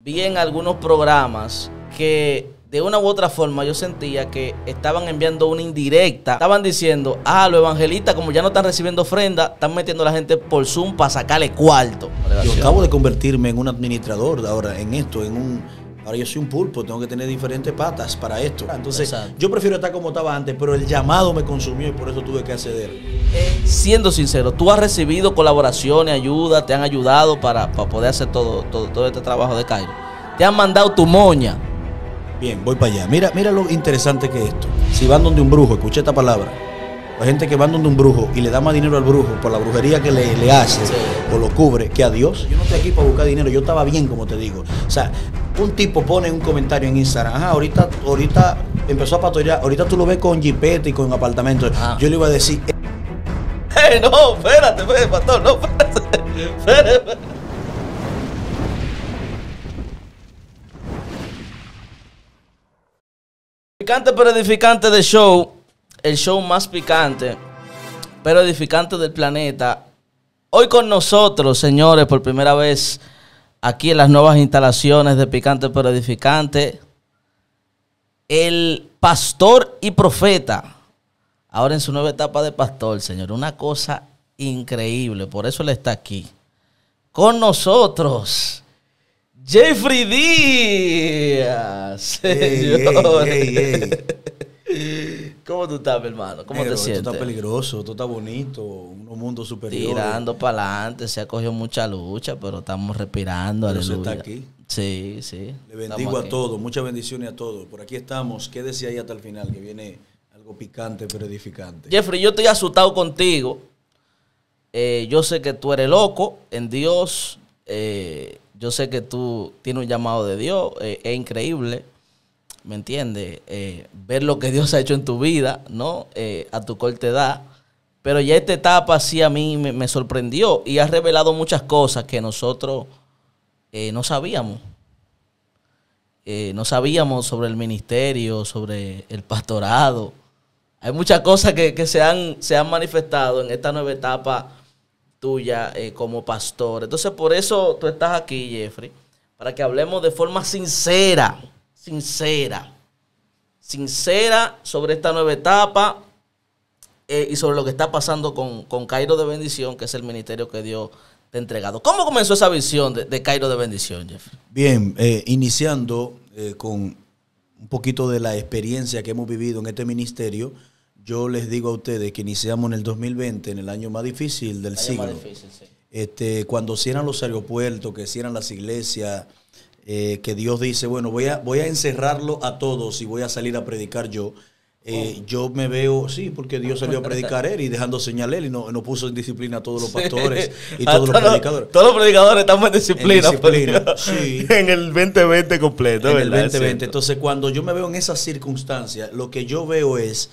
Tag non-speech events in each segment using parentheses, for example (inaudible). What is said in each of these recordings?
vi en algunos programas que de una u otra forma yo sentía que estaban enviando una indirecta. Estaban diciendo, ah, los evangelistas como ya no están recibiendo ofrenda, están metiendo a la gente por Zoom para sacarle cuarto. Yo acabo de convertirme en un administrador ahora en esto, en un Ahora yo soy un pulpo, tengo que tener diferentes patas para esto. Entonces, yo prefiero estar como estaba antes, pero el llamado me consumió y por eso tuve que acceder. siendo sincero, ¿tú has recibido colaboraciones, ayuda, te han ayudado para, poder hacer todo, todo, este trabajo de Cairo? ¿Te han mandado tu moña? Bien, voy para allá. Mira, mira lo interesante que es esto. Si van donde un brujo, escuché esta palabra la gente que va donde un brujo y le da más dinero al brujo por la brujería que le, hace o lo cubre que a Dios. Yo no estoy aquí para buscar dinero, yo estaba bien, como te digo. O sea, un tipo pone un comentario en Instagram, ahorita, ahorita empezó a patrullar, ahorita tú lo ves con jipete y con apartamentos. Ah. Yo le iba a decir, hey, eh, (laughs) no, espérate, espérate, pastor, no, espérate, espérate. espérate. pero edificante de show el show más picante, pero edificante del planeta. Hoy con nosotros, señores, por primera vez aquí en las nuevas instalaciones de Picante pero Edificante, el pastor y profeta. Ahora en su nueva etapa de pastor, señor, una cosa increíble, por eso él está aquí. Con nosotros, Jeffrey Díaz, señores. (laughs) ¿Cómo tú estás, hermano? ¿Cómo eh, te sientes? Tú está peligroso, todo está bonito, un mundo superior. Tirando para adelante, se ha cogido mucha lucha, pero estamos respirando, pero está aquí. Sí, sí. Le bendigo a todos, muchas bendiciones a todos. Por aquí estamos, quédese ahí hasta el final, que viene algo picante pero edificante. Jeffrey, yo estoy asustado contigo. Eh, yo sé que tú eres loco en Dios. Eh, yo sé que tú tienes un llamado de Dios. es increíble. ¿me entiendes? Eh, ver lo que Dios ha hecho en tu vida, ¿no? Eh, a tu corta edad. Pero ya esta etapa sí a mí me, sorprendió y ha revelado muchas cosas que nosotros eh, no sabíamos. no sabíamos sobre el ministerio, sobre el pastorado. Hay muchas cosas que, se, han, se han manifestado en esta nueva etapa tuya como pastor. Entonces por eso tú estás aquí, Jeffrey, para que hablemos de forma sincera sincera. Sincera sobre esta nueva etapa eh, y sobre lo que está pasando con, Cairo de Bendición, que es el ministerio que Dios te ha entregado. ¿Cómo comenzó esa visión de, Cairo de Bendición, Jeff? Bien, eh, iniciando eh, con un poquito de la experiencia que hemos vivido en este ministerio. Yo les digo a ustedes que iniciamos en el 2020, en el año más difícil del siglo. Este, cuando cierran los aeropuertos, que cierran las iglesias, eh, que Dios dice, bueno, voy a, voy a encerrarlo a todos y voy a salir a predicar yo. Eh, oh. Yo me veo, sí, porque Dios salió a predicar (laughs) él y dejando señal él y no, puso en disciplina a todos los pastores y (laughs) todos los predicadores. Todos los predicadores estamos en disciplina. En, pues. (laughs) sí. en el 2020 completo. En el 2020. Entonces, cuando yo me veo en esas circunstancias, lo que yo veo es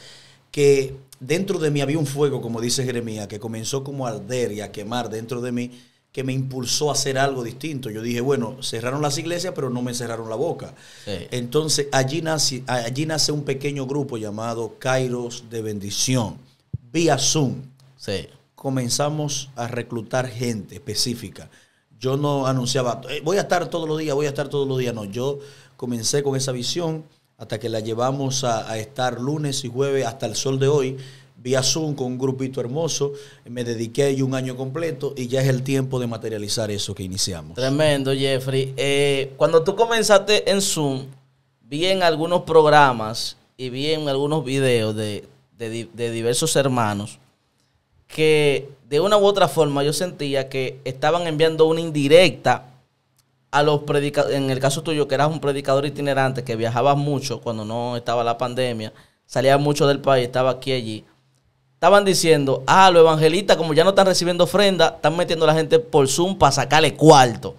que dentro de mí había un fuego, como dice Jeremías, que comenzó como a arder y a quemar dentro de mí que me impulsó a hacer algo distinto. Yo dije, bueno, cerraron las iglesias, pero no me cerraron la boca. Entonces, allí nace, allí nace un pequeño grupo llamado Kairos de Bendición, vía Zoom. Sí. Comenzamos a reclutar gente específica. Yo no anunciaba, eh, voy a estar todos los días, voy a estar todos los días. No, yo comencé con esa visión hasta que la llevamos a estar lunes y jueves hasta el sol de hoy a Zoom con un grupito hermoso, me dediqué ahí un año completo y ya es el tiempo de materializar eso que iniciamos. Tremendo, Jeffrey. Eh, cuando tú comenzaste en Zoom, vi en algunos programas y vi en algunos videos de, diversos hermanos que de una u otra forma yo sentía que estaban enviando una indirecta a los predicadores, en el caso tuyo que eras un predicador itinerante que viajabas mucho cuando no estaba la pandemia, salía mucho del país, estaba aquí y allí estaban diciendo, ah, los evangelistas, como ya no están recibiendo ofrenda, están metiendo a la gente por Zoom para sacarle cuarto.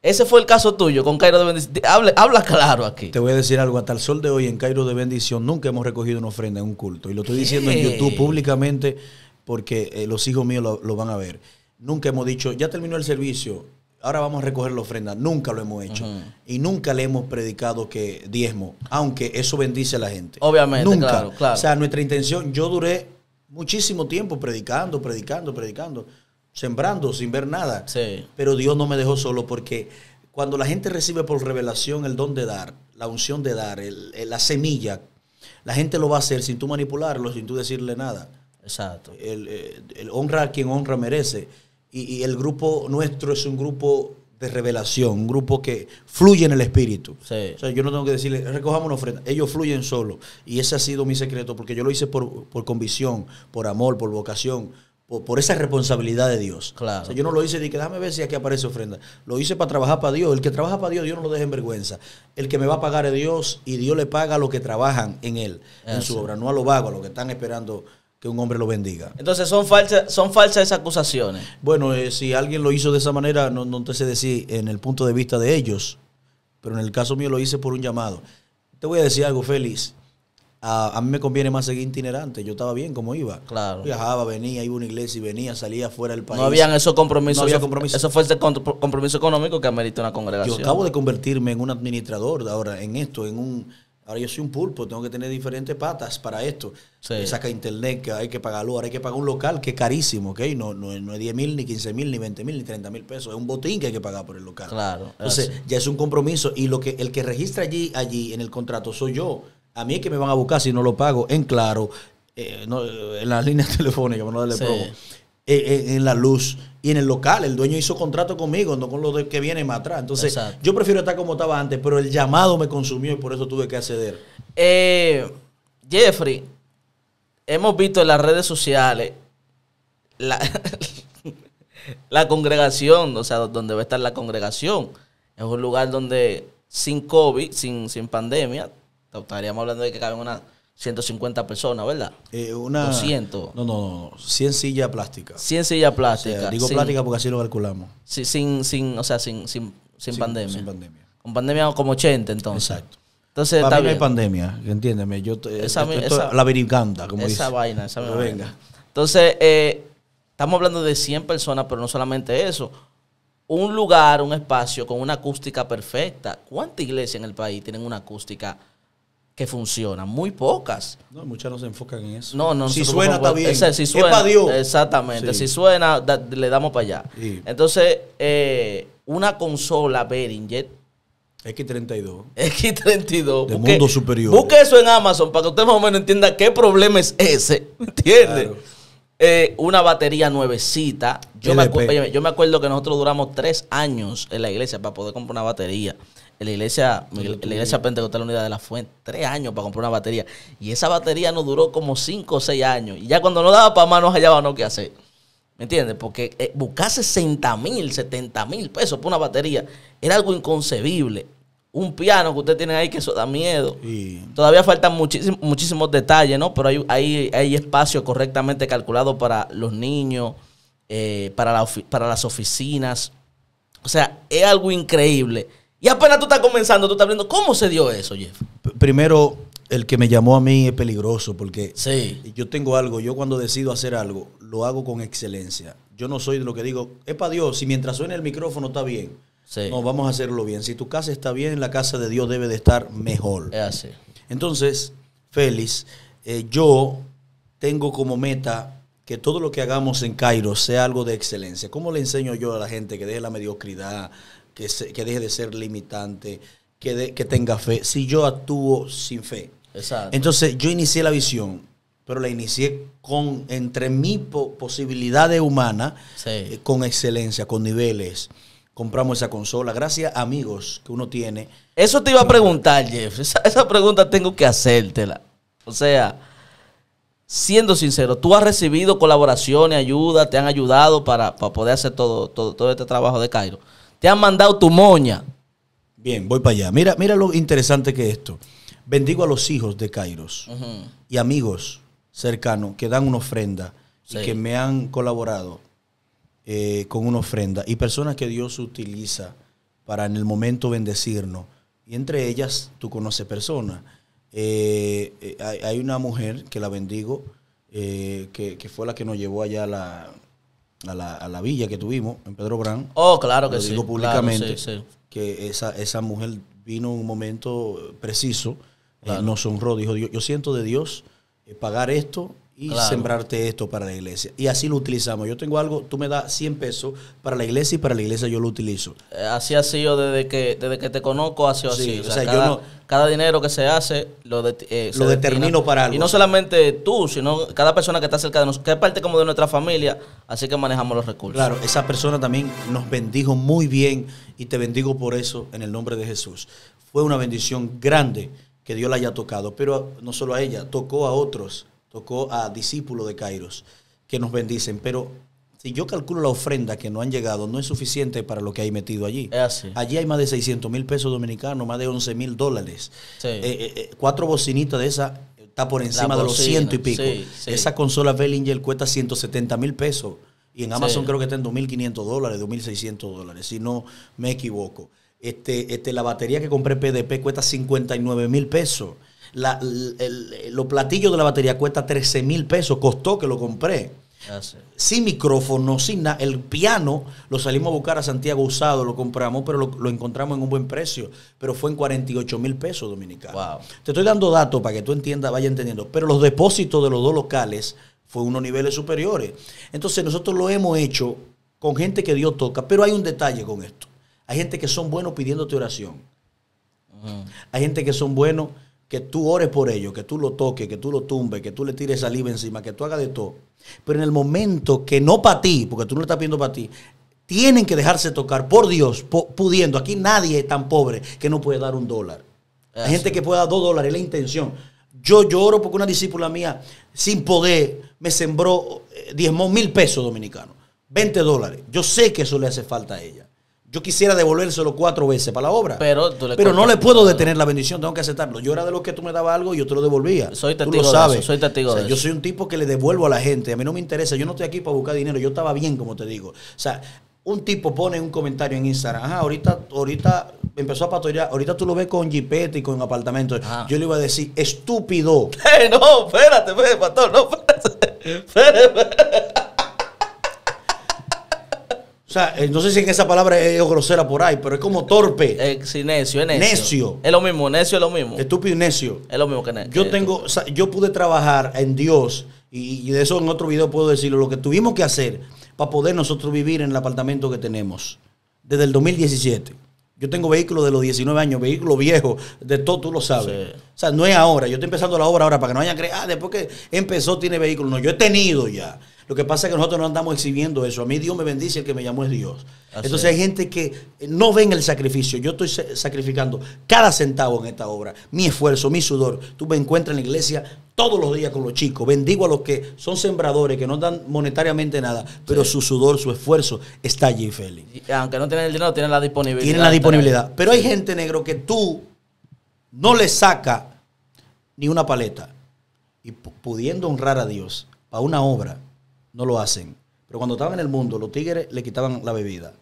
Ese fue el caso tuyo con Cairo de Bendición. Habla, claro aquí. Te voy a decir algo. Hasta el sol de hoy en Cairo de Bendición nunca hemos recogido una ofrenda en un culto. Y lo estoy diciendo en YouTube públicamente porque eh, los hijos míos lo, van a ver. Nunca hemos dicho, ya terminó el servicio, ahora vamos a recoger la ofrenda. Nunca lo hemos hecho. Y nunca le hemos predicado que diezmo, aunque eso bendice a la gente. Obviamente, claro. O sea, nuestra intención, yo duré muchísimo tiempo predicando, predicando, predicando, sembrando sin ver nada. Pero Dios no me dejó solo porque cuando la gente recibe por revelación el don de dar, la unción de dar, la semilla, la gente lo va a hacer sin tú manipularlo, sin tú decirle nada. Exacto. El, eh, honra a quien honra merece. Y, y el grupo nuestro es un grupo de revelación, un grupo que fluye en el espíritu. yo no tengo que decirle, recojamos una ofrenda, ellos fluyen solo. Y ese ha sido mi secreto, porque yo lo hice por, convicción, por amor, por vocación, por, esa responsabilidad de Dios. yo no lo hice ni que déjame ver si aquí aparece ofrenda. Lo hice para trabajar para Dios. El que trabaja para Dios, Dios no lo deja en vergüenza. El que me va a pagar es Dios y Dios le paga a los que trabajan en Él, en su obra, no a los vagos, a los que están esperando que un hombre lo bendiga. Entonces, ¿son falsas son falsas esas acusaciones? Bueno, eh, si alguien lo hizo de esa manera, no, no te sé decir en el punto de vista de ellos, pero en el caso mío lo hice por un llamado. Te voy a decir algo, Félix. A, a, mí me conviene más seguir itinerante. Yo estaba bien como iba. Claro. Viajaba, venía, iba a una iglesia y venía, salía fuera del país. No habían esos compromisos. No había compromisos. Eso fue ese compromiso económico que amerita una congregación. Yo acabo de convertirme en un administrador ahora, en esto, en un Ahora yo soy un pulpo, tengo que tener diferentes patas para esto. Saca internet, que hay que pagar luz, hay que pagar un local que es carísimo, ¿ok? No, no, es 10 mil, ni 15 mil, ni 20 mil, ni 30 mil pesos. Es un botín que hay que pagar por el local. Claro. Entonces, ya es un compromiso. Y lo que el que registra allí, allí en el contrato soy yo. A mí es que me van a buscar si no lo pago en claro, eh, en las líneas (laughs) telefónicas, no darle eh, eh, en la luz y en el local. El dueño hizo contrato conmigo, no con los que vienen más atrás. Entonces, yo prefiero estar como estaba antes, pero el llamado me consumió y por eso tuve que acceder. Eh, Jeffrey, hemos visto en las redes sociales (laughs) la, congregación, o sea, donde va a estar la congregación. Es un lugar donde sin COVID, sin, sin pandemia, estaríamos hablando de que caben una... 150 personas, ¿verdad? Eh, una, No, no, no. 100 sillas plásticas. 100 sillas plásticas. digo plásticas porque así lo calculamos. sí sin, o sea, sin, pandemia. Sin pandemia. Con pandemia como 80, entonces. Exacto. Entonces, Para no hay pandemia, entiéndeme. Yo, esa, la veriganda, como esa Esa vaina, esa Entonces, eh, estamos hablando de 100 personas, pero no solamente eso. Un lugar, un espacio con una acústica perfecta. ¿Cuántas iglesias en el país tienen una acústica perfecta? que funcionan, muy pocas. muchas no se enfocan en eso. No, no, si suena está bien. si suena, Exactamente, si suena le damos para allá. Entonces, eh, una consola Behringer X32. X32. (laughs) De mundo superior. Busque eso en Amazon para que usted más o menos entienda qué problema es ese. (laughs) ¿Entiende? Eh, una batería nuevecita. Yo yo me, acuerdo que nosotros duramos tres años en la iglesia para poder comprar una batería la iglesia, ah, la iglesia Pentecostal Unidad de la Fuente, tres años para comprar una batería. Y esa batería no duró como cinco o seis años. Y ya cuando no daba para más, no no qué hacer. ¿Me entiendes? Porque eh, buscar 60 mil, 70 mil pesos por una batería era algo inconcebible. Un piano que usted tiene ahí que eso da miedo. Todavía faltan muchísimos, muchísimos detalles, ¿no? Pero hay, hay, hay espacio correctamente calculado para los niños, eh, para, para las oficinas. O sea, es algo increíble y apenas tú estás comenzando, tú estás viendo, ¿cómo se dio eso, Jeff? primero, el que me llamó a mí es peligroso porque sí. yo tengo algo, yo cuando decido hacer algo, lo hago con excelencia. Yo no soy de lo que digo, es para Dios, si mientras suene el micrófono está bien. No, vamos a hacerlo bien. Si tu casa está bien, la casa de Dios debe de estar mejor. Entonces, Félix, eh, yo tengo como meta que todo lo que hagamos en Cairo sea algo de excelencia. ¿Cómo le enseño yo a la gente que deje la mediocridad, que, deje de ser limitante, que, tenga fe. Si yo actúo sin fe. Entonces yo inicié la visión, pero la inicié con entre mis posibilidades humanas, eh, con excelencia, con niveles. Compramos esa consola gracias a amigos que uno tiene. Eso te iba a preguntar, Jeff. Esa, pregunta tengo que hacértela. O sea, siendo sincero, tú has recibido colaboraciones, ayuda, te han ayudado para, para poder hacer todo, todo este trabajo de Cairo. Te han mandado tu moña. Bien, voy para allá. Mira, mira lo interesante que es esto. Bendigo a los hijos de Kairos y amigos cercanos que dan una ofrenda y que me han colaborado eh, con una ofrenda y personas que Dios utiliza para en el momento bendecirnos. Y entre ellas tú conoces personas. Eh, eh, hay, una mujer que la bendigo, que, que, fue la que nos llevó allá la, a la, a la villa que tuvimos en Pedro Brán. Oh, claro que lo sí. digo públicamente. Que esa, esa mujer vino en un momento preciso, eh, nos honró, dijo, yo, siento de Dios eh, pagar esto y sembrarte esto para la iglesia. Y así lo utilizamos. Yo tengo algo, tú me das 100 pesos para la iglesia y para la iglesia yo lo utilizo. Eh, así ha sido desde que, desde que te conozco, ha sido así. cada, dinero que se hace lo, eh, lo determino para algo. Y no solamente tú, sino cada persona que está cerca de nosotros, que es parte como de nuestra familia, así que manejamos los recursos. Claro, esa persona también nos bendijo muy bien y te bendigo por eso en el nombre de Jesús. Fue una bendición grande que Dios la haya tocado, pero no solo a ella, tocó a otros tocó a discípulos de Kairos que nos bendicen. Pero si yo calculo la ofrenda que no han llegado, no es suficiente para lo que hay metido allí. Allí hay más de 600 mil pesos dominicanos, más de 11 mil dólares. Eh, eh, eh, cuatro bocinitas de esa está por encima de los ciento y pico. Esa consola Bellinger cuesta 170 mil pesos. Y en Amazon creo que está en 2.500 dólares, 2.600 dólares, si no me equivoco. Este, este, la batería que compré PDP cuesta 59 mil pesos los platillos de la batería cuesta 13 mil pesos. Costó que lo compré. Ah, sin micrófono, sin nada. El piano lo salimos a buscar a Santiago usado, lo compramos, pero lo, encontramos en un buen precio. Pero fue en 48 mil pesos dominicanos. Te estoy dando datos para que tú entiendas, vaya entendiendo. Pero los depósitos de los dos locales fue unos niveles superiores. Entonces nosotros lo hemos hecho con gente que Dios toca. Pero hay un detalle con esto. Hay gente que son buenos pidiéndote oración. Hay gente que son buenos que tú ores por ellos, que tú lo toques, que tú lo tumbes, que tú le tires saliva encima, que tú hagas de todo. Pero en el momento que no para ti, porque tú no lo estás pidiendo para ti, tienen que dejarse tocar por Dios, pudiendo. Aquí nadie es tan pobre que no puede dar un dólar. Hay gente que puede dar dos dólares, es la intención. Yo lloro porque una discípula mía, sin poder, me sembró, eh, diez mil pesos dominicanos, 20 dólares. Yo sé que eso le hace falta a ella. Yo quisiera devolvérselo cuatro veces para la obra. Pero, no le puedo detener la bendición, tengo que aceptarlo. Yo era de los que tú me dabas algo y yo te lo devolvía. Soy testigo De eso, soy testigo Yo soy un tipo que le devuelvo a la gente. A mí no me interesa. Yo no estoy aquí para buscar dinero. Yo estaba bien, como te digo. O sea, un tipo pone un comentario en Instagram. Ajá, ahorita, ahorita empezó a patrullar. Ahorita tú lo ves con jipete y con apartamentos. Yo le iba a decir, estúpido. (laughs) no, espérate, espérate, pastor, no, espérate. (laughs) espérate, espérate. O sea, eh, no sé si en esa palabra es grosera por ahí, pero es como torpe. Eh, sí, necio, es necio. Necio. Es lo mismo, necio es lo mismo. Estúpido y necio. Es lo mismo que necio. Yo tengo, yo pude trabajar en Dios, y, de eso en otro video puedo decirlo, lo que tuvimos que hacer para poder nosotros vivir en el apartamento que tenemos. Desde el 2017. Yo tengo vehículos de los 19 años, vehículos viejos, de todo, tú lo sabes. O sea, no es ahora. Yo estoy empezando la obra ahora para que no a creer, ah, después que empezó tiene vehículos. No, yo he tenido ya. Lo que pasa es que nosotros no andamos exhibiendo eso. A mí Dios me bendice, el que me llamó es Dios. Entonces hay gente que no ven el sacrificio. Yo estoy sacrificando cada centavo en esta obra, mi esfuerzo, mi sudor. Tú me encuentras en la iglesia todos los días con los chicos. Bendigo a los que son sembradores, que no dan monetariamente nada, pero su sudor, su esfuerzo está allí, Félix. Aunque no tienen el dinero, tienen la disponibilidad. Tienen la disponibilidad. Pero hay gente, negro, que tú no le saca ni una paleta. Y pudiendo honrar a Dios para una obra no lo hacen. Pero cuando estaban en el mundo, los tigres le quitaban la bebida.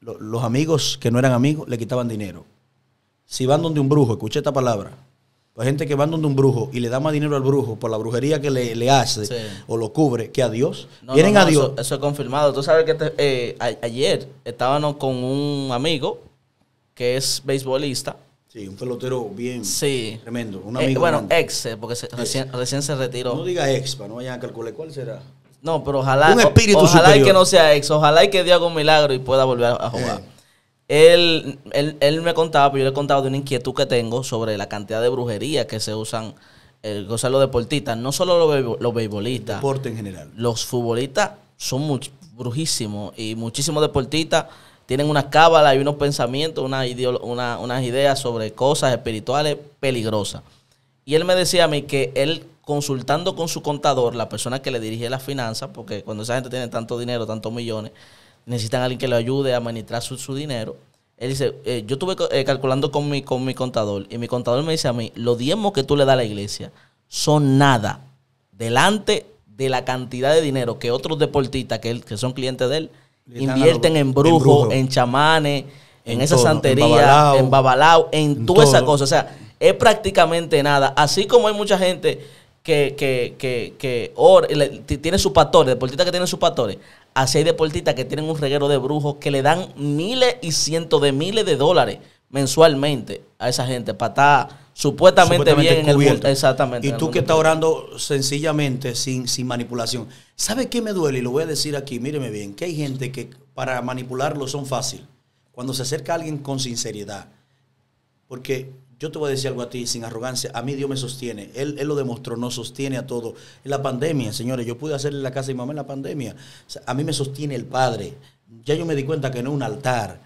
Los, amigos que no eran amigos le quitaban dinero. Si van donde un brujo, escuché esta palabra. La pues gente que va donde un brujo y le da más dinero al brujo por la brujería que le, hace o lo cubre que a Dios. No, a Dios. Eso, es confirmado. Tú sabes que eh, ayer estábamos con un amigo que es beisbolista Sí, un pelotero bien tremendo. Un eh, amigo bueno, ex, eh, porque Recién, se retiró. No diga ex, para no vayan a calcular cuál será. No, pero ojalá, ojalá que no sea ex, ojalá y que haga un milagro y pueda volver a jugar. Eh. Él, él, él, me contaba, pero pues yo le he contado de una inquietud que tengo sobre la cantidad de brujería que se usan, los deportistas, no solo los, los beisbolistas. Deporte en general. Los futbolistas son muy, brujísimos y muchísimos deportistas tienen unas cábala y unos pensamientos, una unas ideas sobre cosas espirituales peligrosas. Y él me decía a mí que él consultando con su contador, la persona que le dirige las finanzas, porque cuando esa gente tiene tanto dinero, tantos millones, necesitan a alguien que le ayude a administrar su, dinero. Él dice, eh, yo estuve eh, calculando con mi, con mi contador y mi contador me dice a mí, los diezmos que tú le das a la iglesia son nada delante de la cantidad de dinero que otros deportistas que son clientes de él Invierten en brujos, en, en, chamanes, en, esa santería, en babalao, en, toda esa cosa. O sea, es prácticamente nada. Así como hay mucha gente que, que, que, que tiene sus pastores, deportistas que tienen sus pastores, así hay deportistas que tienen un reguero de brujos que le dan miles y cientos de miles de dólares mensualmente a esa gente para estar supuestamente, bien en el Exactamente. Y tú que estás orando sencillamente, sin, sin manipulación. ¿Sabe qué me duele? Y lo voy a decir aquí, míreme bien, que hay gente que para manipularlo son fácil. Cuando se acerca a alguien con sinceridad, porque yo te voy a decir algo a ti sin arrogancia. A mí Dios me sostiene. Él, lo demostró, nos sostiene a todos. En la pandemia, señores, yo pude hacerle la casa de mi mamá en la pandemia. a mí me sostiene el Padre. Ya yo me di cuenta que no es un altar.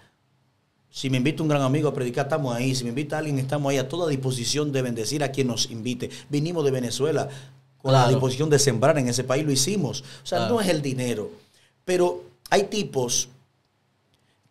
Si me invita un gran amigo a predicar, estamos ahí. Si me invita alguien, estamos ahí a toda disposición de bendecir a quien nos invite. Vinimos de Venezuela con la disposición de sembrar en ese país, lo hicimos. O sea, no es el dinero. Pero hay tipos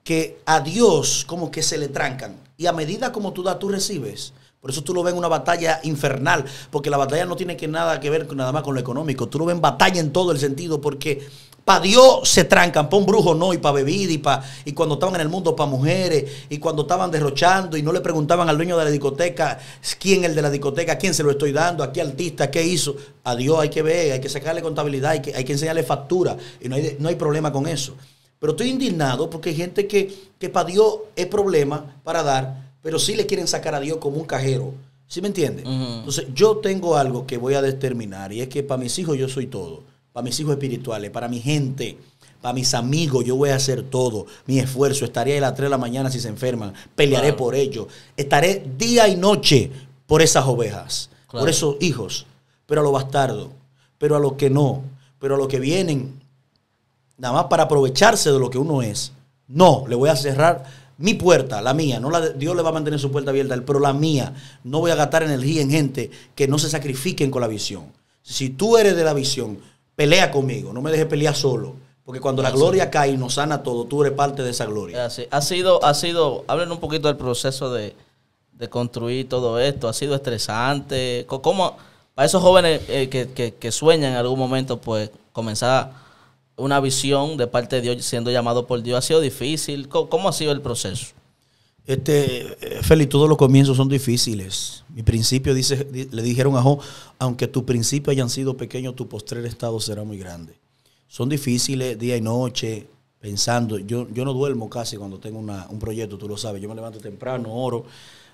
que a Dios como que se le trancan. Y a medida como tú das, tú recibes. Por eso tú lo ves en una batalla infernal, porque la batalla no tiene que nada que ver nada más con lo económico. Tú lo ves en batalla en todo el sentido, porque para Dios se trancan, para un brujo no, y para bebida, y, pa', y cuando estaban en el mundo para mujeres, y cuando estaban derrochando, y no le preguntaban al dueño de la discoteca quién es el de la discoteca, quién se lo estoy dando, a qué artista, qué hizo. A Dios hay que ver, hay que sacarle contabilidad, hay que, hay que enseñarle factura, y no hay, problema con eso. Pero estoy indignado porque hay gente que, que para Dios es problema para dar pero sí le quieren sacar a Dios como un cajero. ¿Sí me entiende? Entonces, yo tengo algo que voy a determinar y es que para mis hijos yo soy todo. Para mis hijos espirituales, para mi gente, para mis amigos, yo voy a hacer todo. Mi esfuerzo, estaré ahí a las 3 de la mañana si se enferman, pelearé por ellos. Estaré día y noche por esas ovejas, por esos hijos, pero a los bastardos, pero a los que no, pero a los que vienen, nada más para aprovecharse de lo que uno es. No, le voy a cerrar mi puerta, la mía, no la, Dios le va a mantener su puerta abierta, pero la mía, no voy a gastar energía en gente que no se sacrifiquen con la visión. Si tú eres de la visión, pelea conmigo, no me dejes pelear solo. Porque cuando la gloria cae y nos sana todo, tú eres parte de esa gloria. Ha sido, ha sido, hablen un poquito del proceso de, de, construir todo esto. Ha sido estresante. ¿Cómo, para esos jóvenes eh, que, sueñan en algún momento, pues comenzar una visión de parte de Dios, siendo llamado por Dios, ha sido difícil? ¿Cómo, ha sido el proceso? Este, eh, Feli, todos los comienzos son difíciles. Mi principio, dice, le dijeron a Jo, aunque tu principio hayan sido pequeños, tu postrer estado será muy grande. Son difíciles día y noche, pensando. Yo, yo no duermo casi cuando tengo un proyecto, tú lo sabes. Yo me levanto temprano, oro.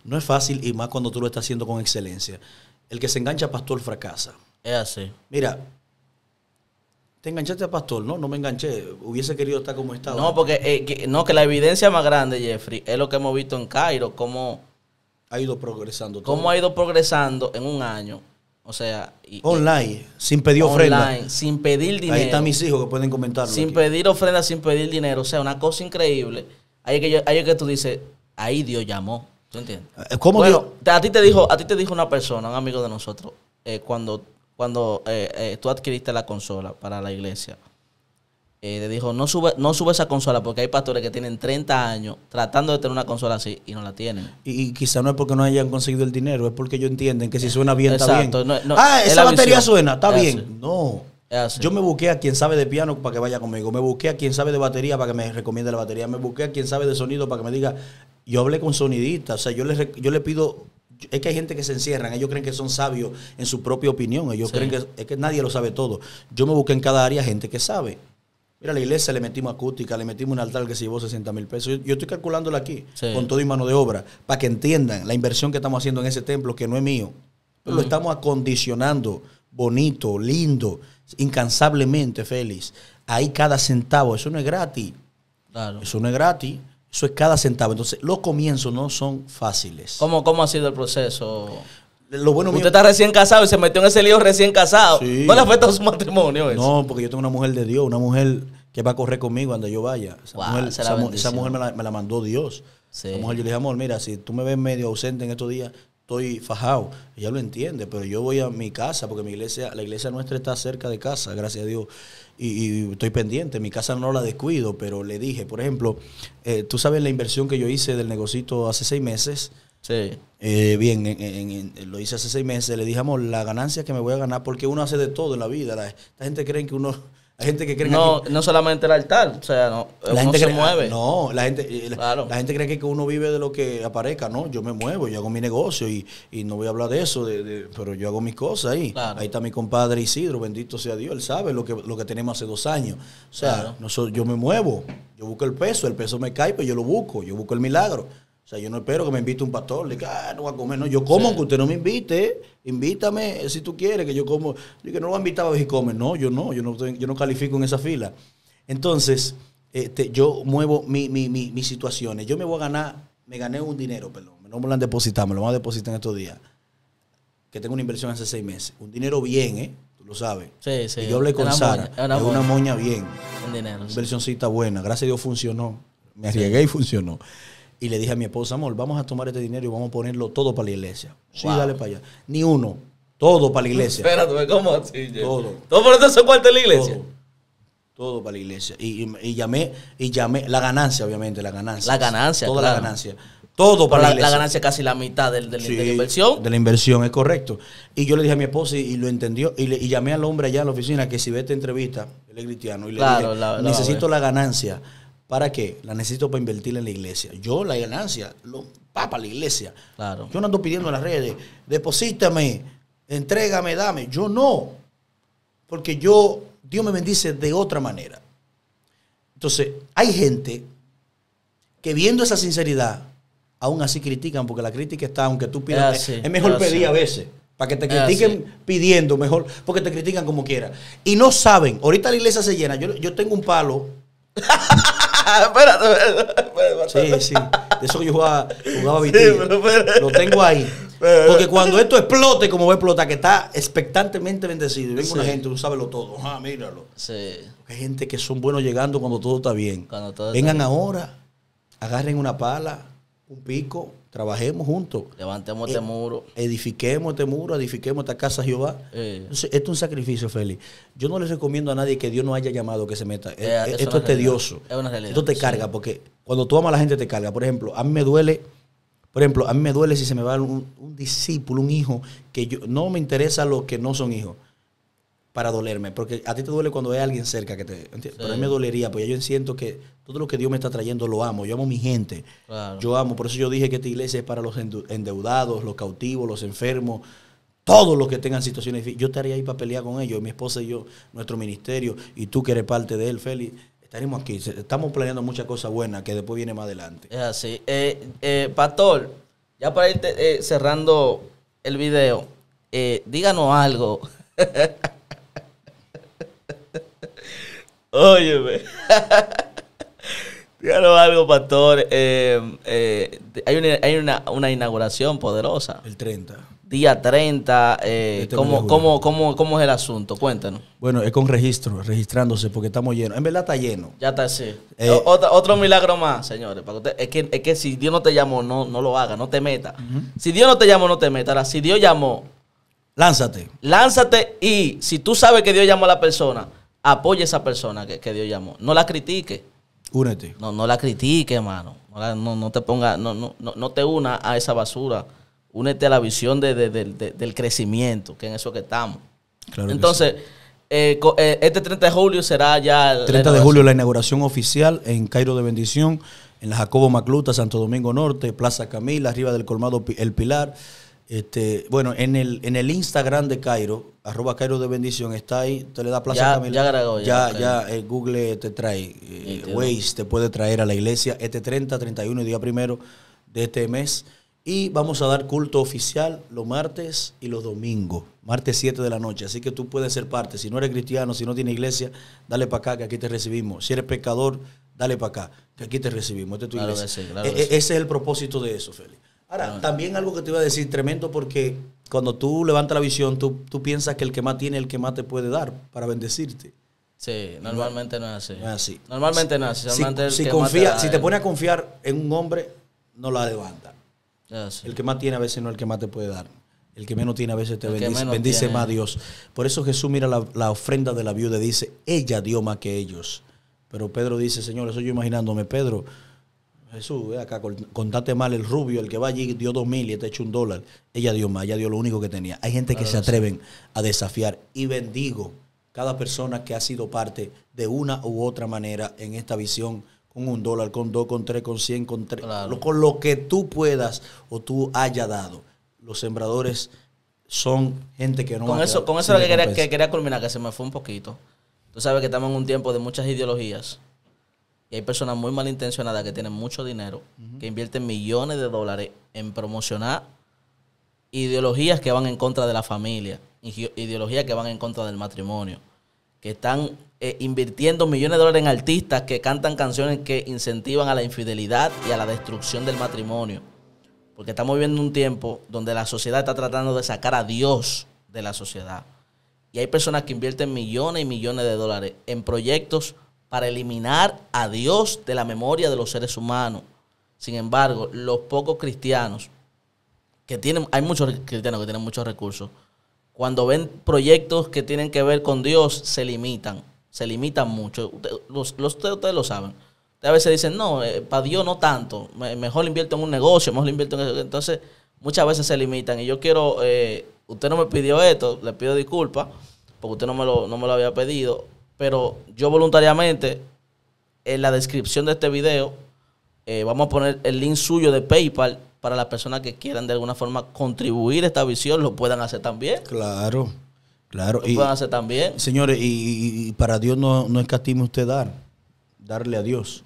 No es fácil y más cuando tú lo estás haciendo con excelencia. El que se engancha, pastor, fracasa. Es así. Mira, te enganchaste a Pastor, ¿no? No me enganché. Hubiese querido estar como estaba. No, porque eh, no, que la evidencia más grande, Jeffrey, es lo que hemos visto en Cairo, cómo ha ido progresando. Todo. Cómo ha ido progresando en un año. O sea, online, sin pedir ofrenda. Online, sin pedir dinero. Ahí están mis hijos que pueden comentarlo. Sin pedir ofrenda, sin pedir dinero. O sea, una cosa increíble. Ahí que, hay que tú dices, ahí Dios llamó. ¿Tú entiendes? Eh, ¿Cómo Dios? A ti te dijo, a ti te dijo una persona, un amigo de nosotros, eh, cuando cuando eh, eh, tú adquiriste la consola para la iglesia, eh, Le dijo, no sube, no esa consola porque hay pastores que tienen 30 años tratando de tener una consola así y no la tienen. Y, quizá no es porque no hayan conseguido el dinero, es porque ellos entienden que si suena bien, está bien. ah, esa batería suena, está bien. No. Yo me busqué a quien sabe de piano para que vaya conmigo. Me busqué a quien sabe de batería para que me recomiende la batería. Me busqué a quien sabe de sonido para que me diga. Yo hablé con sonidistas. O sea, yo yo le pido es que hay gente que se encierran, ellos creen que son sabios en su propia opinión, ellos creen que es que nadie lo sabe todo. Yo me busqué en cada área gente que sabe. Mira, a la iglesia le metimos acústica, le metimos un altar que se llevó 60 mil pesos. Yo, estoy calculándolo aquí, con todo y mano de obra, para que entiendan la inversión que estamos haciendo en ese templo, que no es mío. Lo mm. estamos acondicionando bonito, lindo, incansablemente feliz. Ahí cada centavo, eso no es gratis. Claro. Eso no es gratis. Eso es cada centavo. Entonces, los comienzos no son fáciles. ¿Cómo, cómo ha sido el proceso? Lo bueno Usted está recién casado y se metió en ese lío recién casado. ¿No le afecta su matrimonio No, porque yo tengo una mujer de Dios, una mujer que va a correr conmigo cuando yo vaya. Esa mujer, me, la, mandó Dios. mujer yo le dije, amor, mira, si tú me ves medio ausente en estos días, estoy fajado. ya lo entiende, pero yo voy a mi casa porque mi iglesia, la iglesia nuestra está cerca de casa, gracias a Dios. Y, estoy pendiente, mi casa no la descuido, pero le dije, por ejemplo, eh, tú sabes la inversión que yo hice del negocito hace seis meses. Sí. Eh, bien, en, lo hice hace seis meses. Le dijimos la ganancia que me voy a ganar, porque uno hace de todo en la vida. La, la gente cree que uno gente que no, No, solamente el altar, o sea, no, la gente se mueve. No, la gente, eh, la gente cree que uno vive de lo que aparezca, ¿no? Yo me muevo, yo hago mi negocio y, no voy a hablar de eso, pero yo hago mis cosas ahí. Ahí está mi compadre Isidro, bendito sea Dios, él sabe lo que, lo que tenemos hace dos años. O sea, yo me muevo, yo busco el peso, el peso me cae, pero pues yo lo busco, yo busco el milagro. O sea, yo no espero que me invite un pastor. Le digo, ah, no voy a comer. No, yo como, que aunque usted no me invite. Invítame si tú quieres, que yo como. Digo, no lo voy a invitar a ver si come. No, yo no, yo no, yo no califico en esa fila. Entonces, este, yo muevo mi, mis situaciones. Yo me voy a ganar, me gané un dinero, perdón. No me lo han depositado, me lo van a depositar en estos días. Que tengo una inversión hace seis meses. Un dinero bien, ¿eh? Tú lo sabes. Sí, sí. yo hablé con Sara. una moña. bien. Un dinero. inversioncita buena. Gracias a Dios funcionó. Me arriesgué y funcionó. Y le dije a mi esposa, amor, vamos a tomar este dinero y vamos a ponerlo todo para la iglesia. Sí, dale para allá. Ni uno. Todo para la iglesia. Espérate, ¿cómo así? Todo. ¿Todo para entonces cuarto en la iglesia? Todo. para la iglesia. Y, llamé, y llamé, la ganancia, obviamente, la ganancia. La ganancia, Toda la ganancia. Todo para la, la La ganancia casi la mitad del, de la inversión. De la inversión, es correcto. Y yo le dije a mi esposa y, lo entendió. Y, llamé al hombre allá en la oficina que si ve esta entrevista, él es cristiano. Y le necesito la ganancia ¿Para qué? La necesito para invertir en la iglesia. Yo la ganancia, lo papa la iglesia. Claro. Yo no ando pidiendo en las redes, deposítame, entrégame, dame. Yo no. Porque yo, Dios me bendice de otra manera. Entonces, hay gente que viendo esa sinceridad, aún así critican, porque la crítica está, aunque tú pidas, ah, es, mejor ah, pedir a veces. Para que te ah, critiquen pidiendo mejor, porque te critican como quieras. Y no saben, ahorita la iglesia se llena. Yo, yo tengo un palo (laughs) (laughs) Sí, sí. eso yo jugaba, Lo tengo ahí. Porque cuando esto explote, como va a explotar, que está expectantemente bendecido, y venga una gente, tú lo todo. Ah, míralo. Sí. Hay gente que son buenos llegando cuando todo está bien. Vengan ahora, agarren una pala, un pico, Trabajemos juntos. Levantemos eh, este muro. Edifiquemos este muro, edifiquemos esta casa Jehová. Eh. esto es un sacrificio, Félix. Yo no le recomiendo a nadie que Dios no haya llamado que se meta. Eh, esto es tedioso. Esto te carga, porque cuando tú amas a la gente te carga. Por ejemplo, a mí me duele, por ejemplo, a mí me duele si se me va un, discípulo, un hijo, que yo no me interesa los que no son hijos para dolerme. Porque a ti te duele cuando hay alguien cerca que te. Pero a mí me dolería, porque yo siento que todo lo que Dios me está trayendo lo amo. Yo amo a mi gente. Yo amo. Por eso yo dije que esta iglesia es para los endeudados, los cautivos, los enfermos. Todos los que tengan situaciones difíciles. Yo estaría ahí para pelear con ellos. Mi esposa y yo, nuestro ministerio, y tú que eres parte de él, Félix. Estaremos aquí. Estamos planeando muchas cosas buenas que después viene más adelante. Es así. Eh, eh, pastor, ya para ir eh, cerrando el video, díganos algo. (laughs) Óyeme. (laughs) Dígalo algo, pastor. Eh, eh, hay, una, inauguración poderosa. El 30. Día 30. Eh, ¿cómo, cómo, es el asunto? Cuéntanos. Bueno, es con registro, registrándose, porque estamos llenos. En verdad está lleno. Ya está así. Otro, milagro más, señores. es, que, si Dios no te llamó, no, no lo haga, no te meta. Si Dios no te llamó, no te meta. Ahora, si Dios llamó, lánzate. Lánzate y si tú sabes que Dios llamó a la persona apoye a esa persona que, Dios llamó. No la critique. Únete. No, no la critique, hermano. No, no, te ponga, no, no, te una a esa basura. Únete a la visión del crecimiento, que en eso que estamos. Entonces, eh, eh, este 30 de julio será ya... 30 de julio la inauguración oficial en Cairo de Bendición, en la Jacobo Macluta, Santo Domingo Norte, Plaza Camila, arriba del Colmado El Pilar. Este, bueno, en el, en el Instagram de Cairo, arroba Cairo de Bendición, está ahí, te le da plaza ya, Ya ya. Ya, eh, Google te trae, eh, este, Waze te puede traer a la iglesia este 30, 31 y día primero de este mes. Y vamos a dar culto oficial los martes y los domingos, martes 7 de la noche. Así que tú puedes ser parte. Si no eres cristiano, si no tienes iglesia, dale para acá que aquí te recibimos. Si eres pecador, dale para acá que aquí te recibimos. Esta es tu iglesia. E, e, ese es el propósito de eso, Félix Ahora, también algo que te iba a decir, tremendo, porque cuando tú levantas la visión, tú, piensas que el que más tiene, el que más te puede dar para bendecirte. Sí, normalmente no, es así. Normalmente no es así. si, confía, si te pone a confiar en un hombre, no la levanta. El que más tiene a veces no es el que más te puede dar. El que menos tiene a veces te bendice, bendice más Dios. Por eso Jesús mira la, la, ofrenda de la viuda y dice, ella dio más que ellos. Pero Pedro dice, Señor, eso yo imaginándome, Pedro, Jesús, ve acá, contate mal el rubio, el que va allí dio dos mil y te hecho un dólar. Ella dio más, ella dio lo único que tenía. Hay gente que se atreven a desafiar y bendigo cada persona que ha sido parte de una u otra manera en esta visión con un dólar, con dos, con tres, con cien, con tres, con lo que tú puedas o tú haya dado. Los sembradores son gente que no... Con eso, con eso lo que quería, que quería culminar, que se me fue un poquito. Tú sabes que estamos en un tiempo de muchas ideologías y hay personas muy malintencionadas que tienen mucho dinero, que invierten millones de dólares en promocionar ideologías que van en contra de la familia, ideologías que van en contra del matrimonio, que están eh, invirtiendo millones de dólares en artistas que cantan canciones que incentivan a la infidelidad y a la destrucción del matrimonio. Porque estamos viviendo un tiempo donde la sociedad está tratando de sacar a Dios de la sociedad. Y hay personas que invierten millones y millones de dólares en proyectos para eliminar a Dios de la memoria de los seres humanos. Sin embargo, los pocos cristianos que tienen, hay muchos cristianos que tienen muchos recursos, cuando ven proyectos que tienen que ver con Dios, se limitan, se limitan mucho. Ustedes, los, ustedes lo saben. Ustedes a veces dicen, no, eh, para Dios no tanto, mejor invierto en un negocio, mejor invierto en... Eso. Entonces, muchas veces se limitan. Y yo quiero, eh, usted no me pidió esto, le pido disculpas, porque usted no no me lo había pedido pero yo voluntariamente, en la descripción de este video, eh, vamos a poner el link suyo de PayPal para las personas que quieran de alguna forma contribuir a esta visión, lo puedan hacer también. Claro, claro. Lo puedan hacer también. Señores, y, para Dios no, no castigo usted dar, darle a Dios.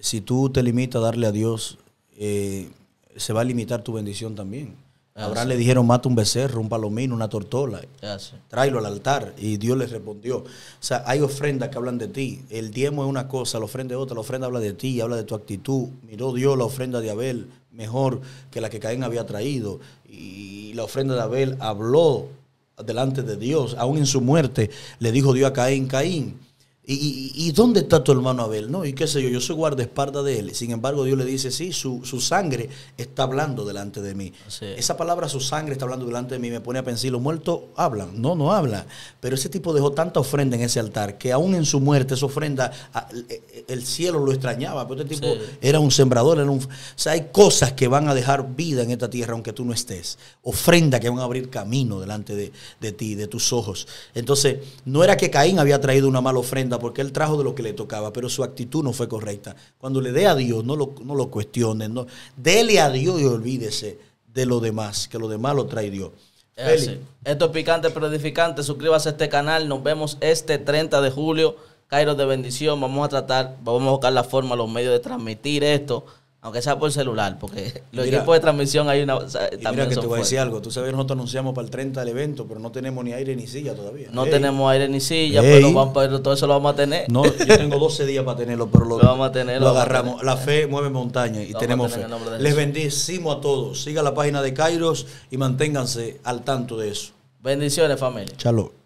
Si tú te limitas a darle a Dios, eh, se va a limitar tu bendición también. Abraham ah, le dijeron, mata un becerro, un palomino, una tortola. Ah, tráelo al altar. Y Dios le respondió. O sea, hay ofrendas que hablan de ti. El diezmo es una cosa, la ofrenda es otra. La ofrenda habla de ti, habla de tu actitud. Miró Dios la ofrenda de Abel mejor que la que Caín había traído. Y la ofrenda de Abel habló delante de Dios. Aún en su muerte le dijo Dios a Caín, Caín, ¿Y, dónde está tu hermano Abel? ¿No? Y qué sé yo, yo soy guardaesparda de él. Sin embargo, Dios le dice, sí, su, sangre está hablando delante de mí. Esa palabra, su sangre está hablando delante de mí, me pone a pensar, los muertos hablan. No, no hablan. Pero ese tipo dejó tanta ofrenda en ese altar que aún en su muerte, esa ofrenda, e, el cielo lo extrañaba. Pero este tipo era un sembrador, era un... O sea, hay cosas que van a dejar vida en esta tierra aunque tú no estés. Ofrenda que van a abrir camino delante de ti, de tus ojos. Entonces, no era que Caín había traído una mala ofrenda porque él trajo de lo que le tocaba, pero su actitud no fue correcta. Cuando le dé a Dios, no lo, no lo cuestione, no, dele a Dios y olvídese de lo demás, que lo demás lo trae Dios. Esto es picante pero edificante. Suscríbase a este canal. Nos vemos este 30 de julio. Cairo de bendición. Vamos a tratar, vamos a buscar la forma, los medios de transmitir esto aunque sea por celular, porque (laughs) los de transmisión hay una. mira que te voy a decir algo. Tú sabes nosotros anunciamos para el 30 el evento, pero no tenemos ni aire ni silla todavía. No tenemos aire ni silla, pero, todo eso lo vamos a tener. No, yo tengo 12 días para tenerlo, pero lo, (laughs) vamos a tener. Lo, agarramos. La fe mueve montaña y tenemos fe. Les bendecimos a todos. Siga la página de Kairos y manténganse al tanto de eso. Bendiciones, familia. Chalo.